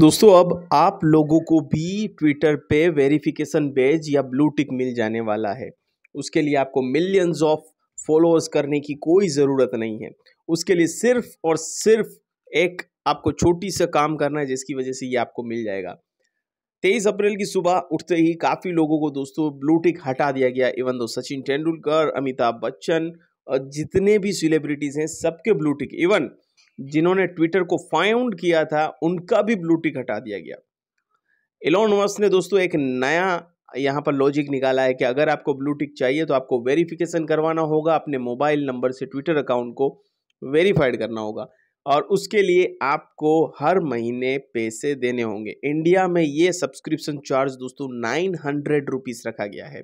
दोस्तों अब आप लोगों को भी ट्विटर पे वेरिफिकेशन बेज या ब्लू टिक मिल जाने वाला है उसके लिए आपको मिलियंस ऑफ फॉलोअर्स करने की कोई ज़रूरत नहीं है उसके लिए सिर्फ और सिर्फ एक आपको छोटी सा काम करना है जिसकी वजह से ये आपको मिल जाएगा तेईस अप्रैल की सुबह उठते ही काफ़ी लोगों को दोस्तों ब्लू टिक हटा दिया गया इवन दो सचिन तेंदुलकर अमिताभ बच्चन और जितने भी सेलिब्रिटीज़ हैं सबके ब्लू टिक इवन जिन्होंने ट्विटर को फाउंड किया था उनका भी ब्लू टिक हटा दिया गया एलोन मस्क ने दोस्तों एक नया यहाँ पर लॉजिक निकाला है कि अगर आपको ब्लू टिक चाहिए तो आपको वेरिफिकेशन करवाना होगा अपने मोबाइल नंबर से ट्विटर अकाउंट को वेरीफाइड करना होगा और उसके लिए आपको हर महीने पैसे देने होंगे इंडिया में ये सब्सक्रिप्शन चार्ज दोस्तों नाइन हंड्रेड रुपीज़ रखा गया है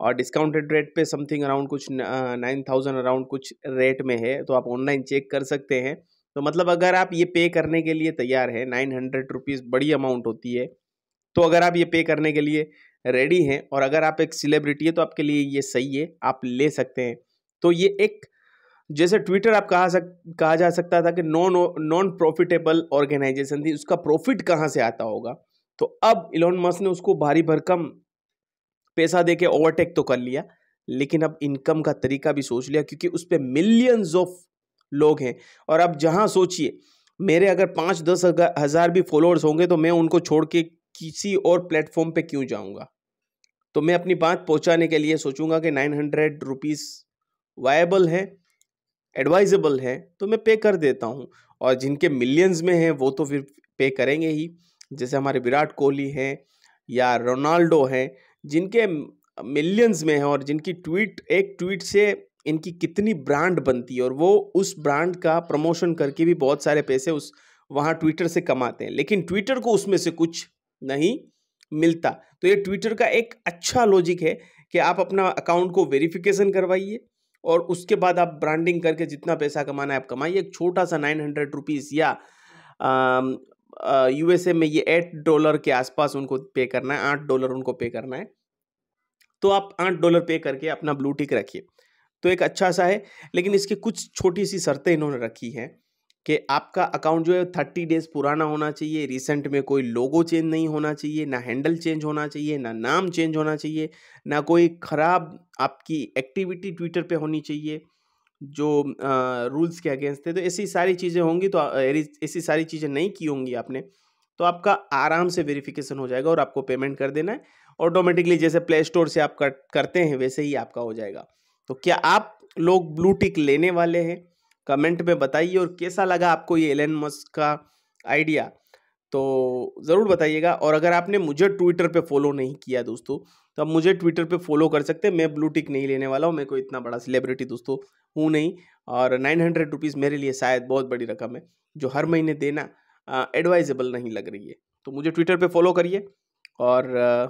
और डिस्काउंटेड रेट पे समथिंग अराउंड कुछ नाइन थाउजेंड अराउंड कुछ रेट में है तो आप ऑनलाइन चेक कर सकते हैं तो मतलब अगर आप ये पे करने के लिए तैयार हैं नाइन हंड्रेड रुपीज़ बड़ी अमाउंट होती है तो अगर आप ये पे करने के लिए रेडी हैं और अगर आप एक सेलिब्रिटी है तो आपके लिए ये सही है आप ले सकते हैं तो ये एक जैसे ट्विटर आप कहा सक कहा जा सकता था कि नॉन नॉन प्रॉफिटेबल ऑर्गेनाइजेशन थी उसका प्रॉफिट कहाँ से आता होगा तो अब इलॉन मस्क ने उसको भारी भरकम पैसा दे ओवरटेक तो कर लिया लेकिन अब इनकम का तरीका भी सोच लिया क्योंकि उस पर मिलियंस ऑफ लोग हैं और अब जहाँ सोचिए मेरे अगर पाँच दस हज़ार भी फॉलोअर्स होंगे तो मैं उनको छोड़ के किसी और प्लेटफॉर्म पे क्यों जाऊंगा तो मैं अपनी बात पहुंचाने के लिए सोचूंगा कि नाइन हंड्रेड रुपीज़ वायबल है एडवाइजेबल है तो मैं पे कर देता हूँ और जिनके मिलियंस में हैं वो तो फिर पे करेंगे ही जैसे हमारे विराट कोहली हैं या रोनाल्डो हैं जिनके मिलियंस में हैं और जिनकी ट्वीट एक ट्वीट से इनकी कितनी ब्रांड बनती है और वो उस ब्रांड का प्रमोशन करके भी बहुत सारे पैसे उस वहाँ ट्विटर से कमाते हैं लेकिन ट्विटर को उसमें से कुछ नहीं मिलता तो ये ट्विटर का एक अच्छा लॉजिक है कि आप अपना अकाउंट को वेरिफिकेशन करवाइए और उसके बाद आप ब्रांडिंग करके जितना पैसा कमाना है आप कमाइए एक छोटा सा नाइन हंड्रेड रुपीज़ या यूएसए में ये एट डॉलर के आसपास उनको पे करना है आठ डॉलर उनको पे करना है तो आप आठ डॉलर पे करके अपना ब्लू टिक रखिए तो एक अच्छा सा है लेकिन इसकी कुछ छोटी सी शर्तें इन्होंने रखी हैं कि आपका अकाउंट जो है थर्टी डेज़ पुराना होना चाहिए रिसेंट में कोई लोगो चेंज नहीं होना चाहिए ना हैंडल चेंज होना चाहिए ना नाम चेंज होना चाहिए ना कोई ख़राब आपकी एक्टिविटी ट्विटर पे होनी चाहिए जो रूल्स के अगेंस्ट थे तो ऐसी सारी चीज़ें होंगी तो ऐसी सारी चीज़ें नहीं की होंगी आपने तो आपका आराम से वेरिफिकेशन हो जाएगा और आपको पेमेंट कर देना है ऑटोमेटिकली जैसे प्ले स्टोर से आप कर, करते हैं वैसे ही आपका हो जाएगा तो क्या आप लोग ब्लू टिक लेने वाले हैं कमेंट में बताइए और कैसा लगा आपको ये एलन मस्क का आइडिया तो ज़रूर बताइएगा और अगर आपने मुझे ट्विटर पे फॉलो नहीं किया दोस्तों तो आप मुझे ट्विटर पे फॉलो कर सकते हैं मैं ब्लू टिक नहीं लेने वाला हूँ मैं कोई इतना बड़ा सेलिब्रिटी दोस्तों हूँ नहीं और नाइन हंड्रेड रुपीज़ मेरे लिए शायद बहुत बड़ी रकम है जो हर महीने देना एडवाइजेबल नहीं लग रही है तो मुझे ट्विटर पर फॉलो करिए और आ,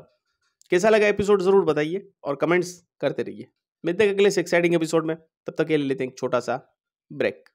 कैसा लगा एपिसोड ज़रूर बताइए और कमेंट्स करते रहिए मिलते हैं अगले से एक्साइटिंग एपिसोड में तब तक ये ले लेते हैं एक छोटा सा ब्रेक